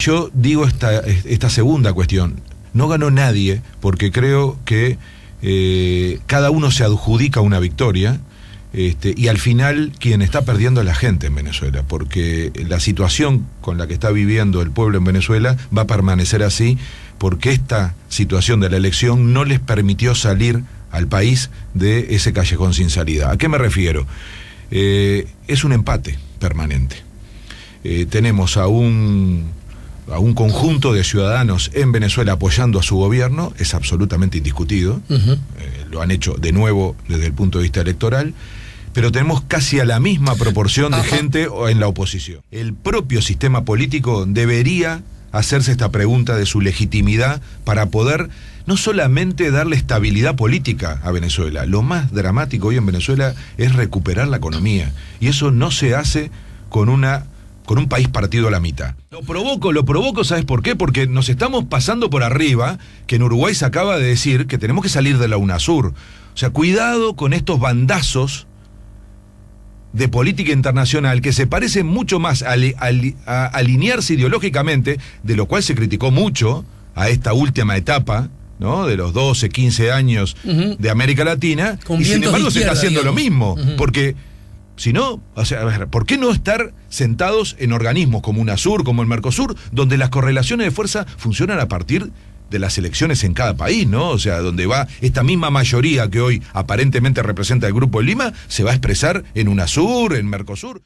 Yo digo esta, esta, segunda cuestión. No ganó nadie porque creo que eh, cada uno se adjudica una victoria este, y al final quien está perdiendo es la gente en Venezuela, porque la situación con la que está viviendo el pueblo en Venezuela va a permanecer así porque esta situación de la elección no les permitió salir al país de ese callejón sin salida. ¿A qué me refiero? Eh, es un empate permanente. Eh, tenemos a un a un conjunto de ciudadanos en Venezuela apoyando a su gobierno es absolutamente indiscutido. Eh, lo han hecho de nuevo desde el punto de vista electoral. Pero tenemos casi a la misma proporción de gente en la oposición. El propio sistema político debería hacerse esta pregunta de su legitimidad para poder no solamente darle estabilidad política a Venezuela, lo más dramático hoy en Venezuela es recuperar la economía. Y eso no se hace con una con un país partido a la mitad. Lo provoco, lo provoco, ¿sabes por qué? Porque nos estamos pasando por arriba, que en Uruguay se acaba de decir que tenemos que salir de la UNASUR. O sea, cuidado con estos bandazos de política internacional que se parecen mucho más a, alinearse ideológicamente, de lo cual se criticó mucho a esta última etapa ¿no? de los 12, 15 años de América Latina, y sin embargo se está haciendo lo mismo, porque si no, o sea, a ver, ¿por qué no estar sentados en organismos como UNASUR, como el Mercosur, donde las correlaciones de fuerza funcionan a partir de las elecciones en cada país, ¿no? O sea, donde va esta misma mayoría que hoy aparentemente representa el Grupo de Lima, se va a expresar en UNASUR, en Mercosur.